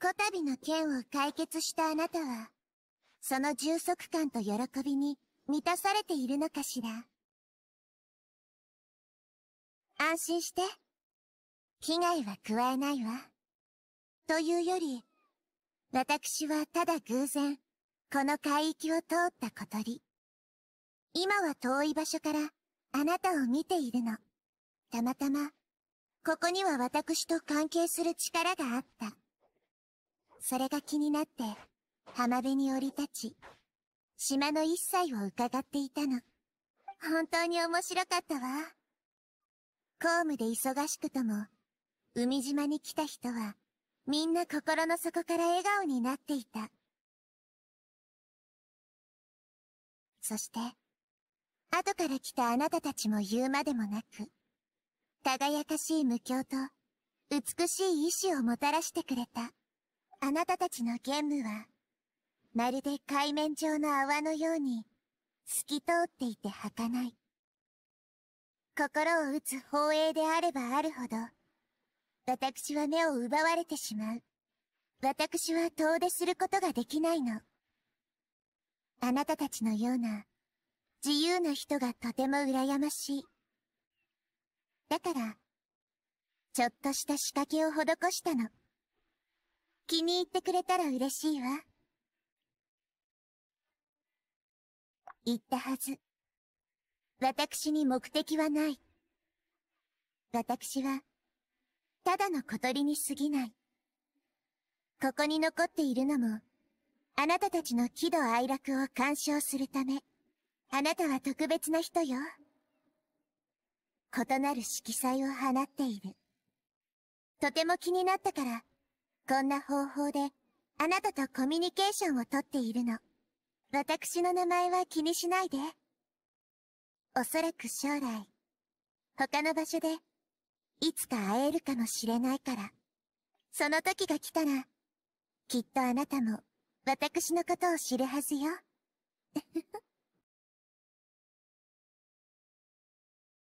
こたびの件を解決したあなたは、その充足感と喜びに満たされているのかしら。安心して。危害は加えないわ。というより、私はただ偶然、この海域を通った小鳥。今は遠い場所から、あなたを見ているの。たまたま、ここには私と関係する力があった。それが気になって、浜辺に降り立ち、島の一切を伺っていたの。本当に面白かったわ。公務で忙しくとも、海島に来た人は、みんな心の底から笑顔になっていた。そして、後から来たあなたたちも言うまでもなく、輝かしい無境と、美しい意志をもたらしてくれた。あなたたちのゲーは、まるで海面上の泡のように、透き通っていて儚い。心を打つ放映であればあるほど、私は目を奪われてしまう。私は遠出することができないの。あなたたちのような、自由な人がとても羨ましい。だから、ちょっとした仕掛けを施したの。気に入ってくれたら嬉しいわ。言ったはず。私に目的はない。私は、ただの小鳥に過ぎない。ここに残っているのも、あなたたちの喜怒哀楽を鑑賞するため、あなたは特別な人よ。異なる色彩を放っている。とても気になったから、こんな方法で、あなたとコミュニケーションをとっているの。私の名前は気にしないで。おそらく将来、他の場所で、いつか会えるかもしれないから。その時が来たら、きっとあなたも、私のことを知るはずよ。